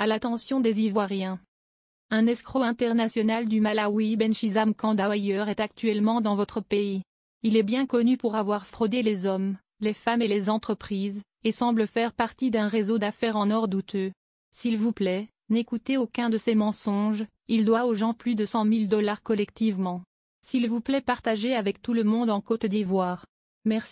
à l'attention des Ivoiriens. Un escroc international du Malawi Benchizam Kandawayer est actuellement dans votre pays. Il est bien connu pour avoir fraudé les hommes, les femmes et les entreprises, et semble faire partie d'un réseau d'affaires en or douteux. S'il vous plaît, n'écoutez aucun de ces mensonges, il doit aux gens plus de 100 000 dollars collectivement. S'il vous plaît partagez avec tout le monde en Côte d'Ivoire. Merci.